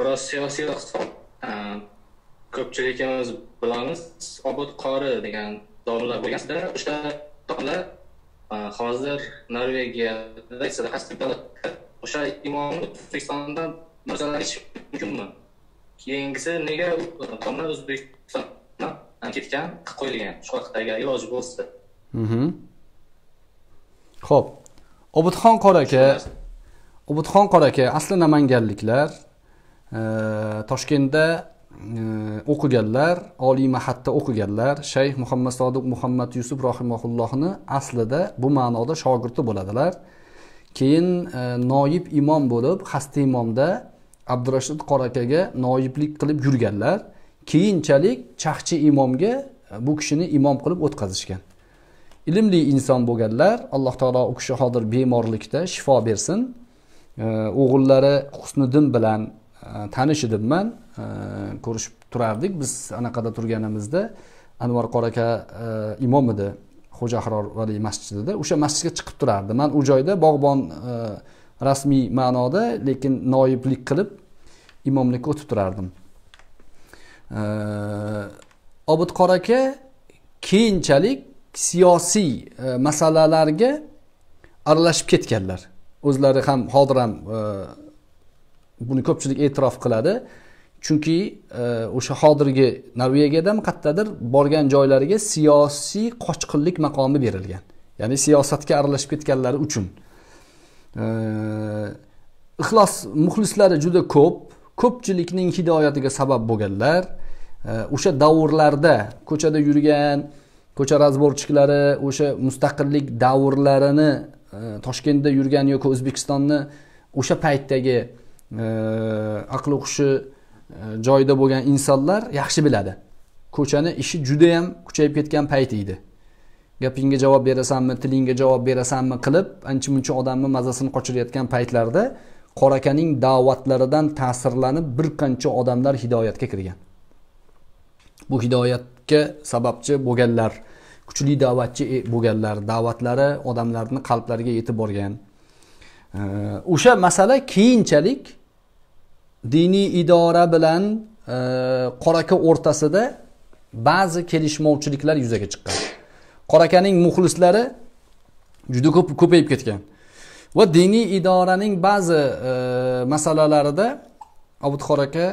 biroz siyosiy hisob ko'pchiligimiz bilamiz obod qori degan domla bo'lganda o'sha domla hozir norvegiyada o'sha imomni o'zbekistondan mirzalaytish mumkinmi keyingisi nega domla o'zbekistondan ketgan qo'yilgan shu agar iloji bo'lsa ho'p mhm. obidxon qori aka obidxon qori aka asli namanganliklar toshkentda e, o'qiganlar oliy mahatda o'qiganlar shayx muhammad sodiq muhammad yusuf rohimaullohni aslida bu ma'noda shogirdi bo'ladilar keyin e, noib imom bo'lib hasti imomda abdurashid qorakaga noiblik qilib yurganlar keyinchalik chaqchi imomga e, bu kishini imom qilib o'tkazishgan ilmli inson bo'lganlar alloh taolo u kishi hozir bemorlikda shifo bersin o'g'illari husniddin bilan tanish man e, ko'rishib turardik biz anaqada turganimizda anvar qoraka e, imom edi xo'ja ahror valiy masjidida o'sha masjidga chiqib turardi man u joyda bog'bon e, rasmiy ma'noda lekin noiblik qilib imomlikka o'tib turardim obid qora aka keyinchalik siyosiy masalalarga aralashib ketganlar o'zlari ham hozir ham buni ko'pchilik e'tirof qiladi chunki e, o'sha hozirgi norvegiyadan qayerdadir borgan joylariga siyosiy qochqinlik maqomi berilgan ya'ni siyosatga aralashib ketganlari uchun e, ixlos muxlislari juda ko'p ko'pchilikning hidoyatiga sabab bo'lganlar e, o'sha davrlarda ko'chada yurgan ko'cha razborchiklari o'sha mustaqillik davrlarini toshkentda yurgan yoki o'zbekistonni o'sha paytdagi aqli hushi e, joyida bo'lgan insonlar yaxshi biladi ko'chani ishi judayam kuchayib ketgan payti edi gapingga javob berasanmi tilingga javob berasanmi qilib ancha muncha odamni mazasini qochirayotgan paytlarda qorakaning da'vatlaridan ta'sirlanib bir qancha odamlar hidoyatga kirgan bu hidoyatga sababchi bo'lganlar kuchli da'vatchi e, bo'lganlar da'vatlari odamlarni qalblariga yetib borgan o'sha masala keyinchalik diniy idora bilan e, qoraka o'rtasida ba'zi kelishmovchiliklar yuzaga chiqqan qorakaning muxlislari juda ko'p ko'payib ketgan va diniy idoraning ba'zi e, masalalarida obidxor aka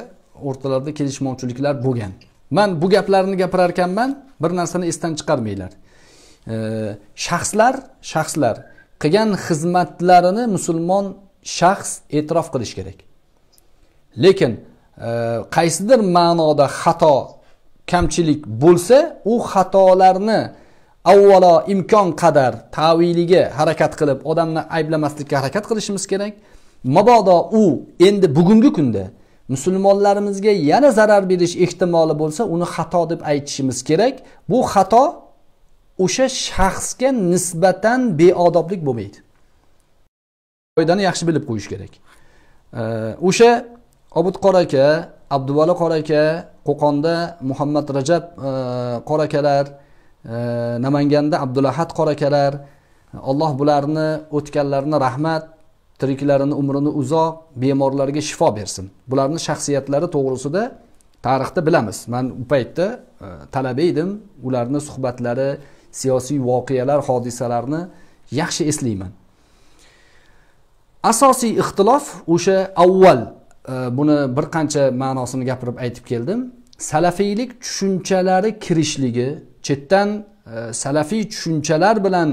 o'rtalarida kelishmovchiliklar bo'lgan man bu gaplarni gapirar ekanman bir narsani esdan chiqarmanglar e, shaxslar shaxslar qilgan xizmatlarini musulmon shaxs e'tirof qilishi kerak lekin e, qaysidir ma'noda xato kamchilik bo'lsa u xatolarni avvalo imkon qadar taviliga harakat qilib odamni ayblamaslikka harakat qilishimiz kerak mabodo u endi bugungi kunda musulmonlarimizga yana zarar berish ehtimoli bo'lsa uni xato deb aytishimiz kerak bu xato o'sha shaxsga nisbatan beodoblik bo'lmaydi qoidani yaxshi bilib qo'yish kerak e, o'sha obud qora aka abduvali qora aka qo'qonda muhammad rajab e, qora akalar e, namanganda abdulahad qora akalar alloh bularni o'tganlarini rahmat tiriklarini umrini uzoq bemorlarga shifo bersin bularni shaxsiyatlari to'g'risida tarixda bilamiz man u paytda e, talaba edim ularni suhbatlari siyosiy voqealar hodisalarni yaxshi eslayman asosiy ixtilof o'sha avval buni bir qancha ma'nosini gapirib aytib keldim salafiylik tushunchalari kirishligi chetdan e, salafiy tushunchalar bilan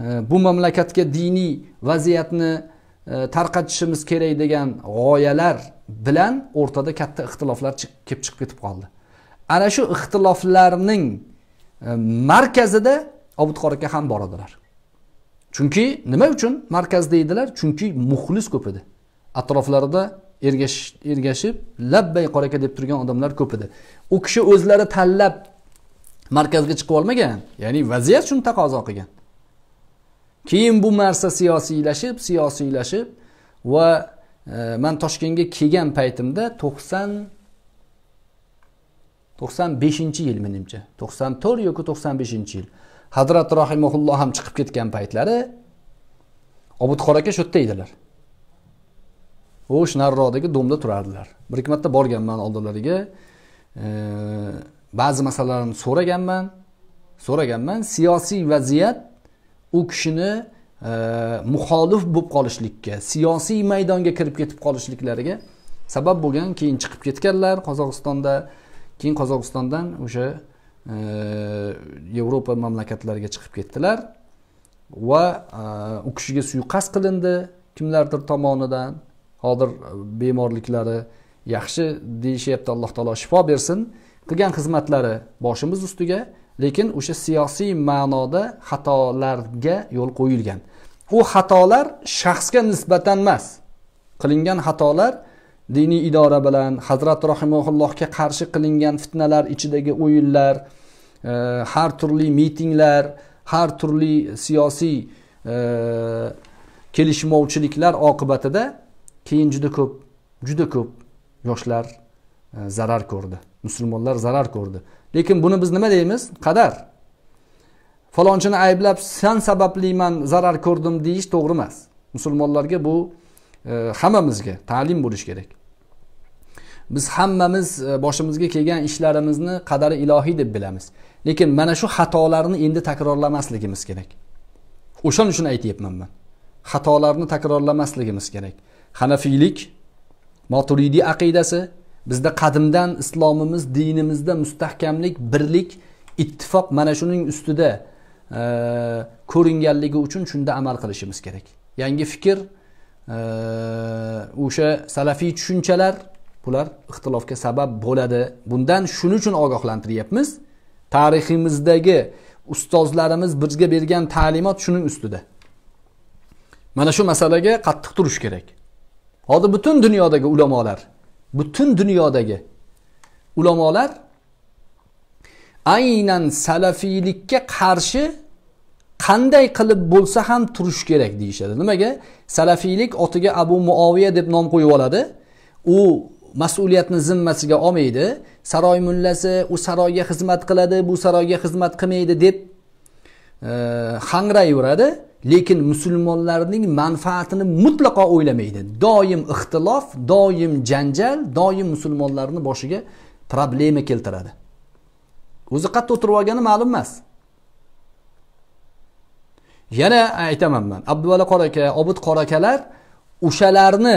e, bu mamlakatga diniy vaziyatni e, tarqatishimiz kerak degan g'oyalar bilan o'rtada katta ixtiloflar kelib chiqib ketib qoldi ana shu ixtiloflarning markazida obidqor aka ham bor edilar chunki nima uchun markazda edilar chunki muxlis ko'p edi atroflarida ergashib labbay qoraka aka deb turgan odamlar ko'p edi u kishi o'zlari tanlab markazga chiqib olmagan ya'ni vaziyat shuni taqozo qilgan keyin bu narsa siyosiylashib siyosiylashib va e, man toshkentga kelgan paytimda to'qson to'qson beshinchi yil menimcha to'qson to'rt yoki to'qson beshinchi yil hazrat rohimaulloh ham chiqib ketgan paytlari obidxor aka shu yerda edilar o'sha nariroqdagi domda turardilar bir ikki marta borganman oldilariga ba'zi masalalarni so'raganman so'raganman siyosiy vaziyat u kishini e, muxolif bo'lib qolishlikka siyosiy maydonga kirib ketib qolishliklariga sabab bo'lgan keyin chiqib ketganlar qozog'istonda keyin qozog'istondan o'sha e, yevropa mamlakatlariga chiqib ketdilar va e, u kishiga suiqasd qilindi kimlardir tomonidan hozir e, bemorliklari yaxshi deyishyapti alloh taolo shifo bersin qilgan xizmatlari boshimiz ustiga lekin o'sha siyosiy ma'noda xatolarga yo'l qo'yilgan u xatolar shaxsga nisbatan emas qilingan xatolar diniy idora bilan hazrat rahimaullohga qarshi qilingan fitnalar ichidagi o'yinlar e, har turli mitinglar har turli siyosiy e, kelishmovchiliklar oqibatida keyin juda ko'p juda ko'p yoshlar e, zarar ko'rdi musulmonlar zarar ko'rdi lekin buni biz nima deymiz qadar falonchini ayblab san sababliman zarar ko'rdim deyish to'g'ri emas musulmonlarga bu e, hammamizga ta'lim bo'lishi kerak biz hammamiz e, boshimizga kelgan ishlarimizni qadari ilohiy deb bilamiz lekin mana shu xatolarni endi takrorlamasligimiz kerak o'shaning uchun aytyapman man xatolarni takrorlamasligimiz kerak hanafiylik maturidiy aqidasi bizda qadimdan islomimiz dinimizda mustahkamlik birlik ittifoq mana shuning ustida e, ko'ringanligi uchun shunda amal qilishimiz kerak yangi fikr e, o'sha salafiy tushunchalar bular ixtilofga sabab bo'ladi bundan shuning uchun ogohlantiryapmiz tariximizdagi ustozlarimiz bizga bergan ta'limot shuning ustida mana shu masalaga qattiq turish kerak hozir butun dunyodagi ulamolar butun dunyodagi ulamolar aynan salafiylikka qarshi qanday qilib bo'lsa ham turish kerak deyishadi nimaga salafiylik otiga abu muoviya deb nom qo'yib oladi u mas'uliyatni zimmasiga olmaydi saroy mullasi u saroyga xizmat qiladi bu saroyga xizmat qilmaydi deb e, hangrayveradi lekin musulmonlarning manfaatini mutlaqo o'ylamaydi doim ixtilof doim janjal doim musulmonlarni boshiga problema keltiradi o'zi qayerda o'tirib olgani ma'lum emas yana aytaman man abduvali aka obid qorakalar o'shalarni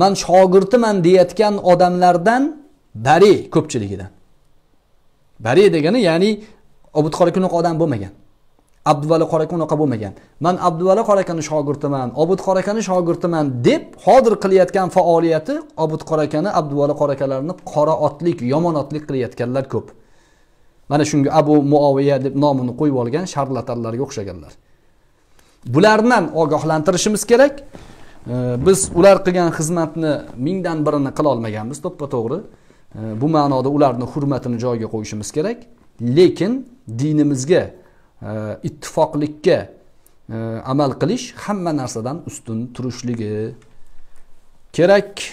man shogirdiman deyayotgan odamlardan bari ko'pchiligidan bari degani ya'ni obid qoraka unaqa odam bo'lmagan abduvali qorakan unaqa bo'lmagan man abduvali qorakani shogirdiman obud qorakani shogirdiman deb hozir qilayotgan faoliyati obud qorakani abduvali qorakalarni qora otlik yomon otlik qilayotganlar ko'p mana shunga abu muoviya deb nomini qo'yib olgan sharlatanlarga o'xshaganlar bulardan ogohlantirishimiz kerak e, biz ular qilgan xizmatni mingdan birini qilolmaganmiz to'ppa to'g'ri e, bu ma'noda ularni hurmatini joyiga qo'yishimiz kerak lekin dinimizga ittifoqlikka e, amal qilish hamma narsadan ustun turishligi kerak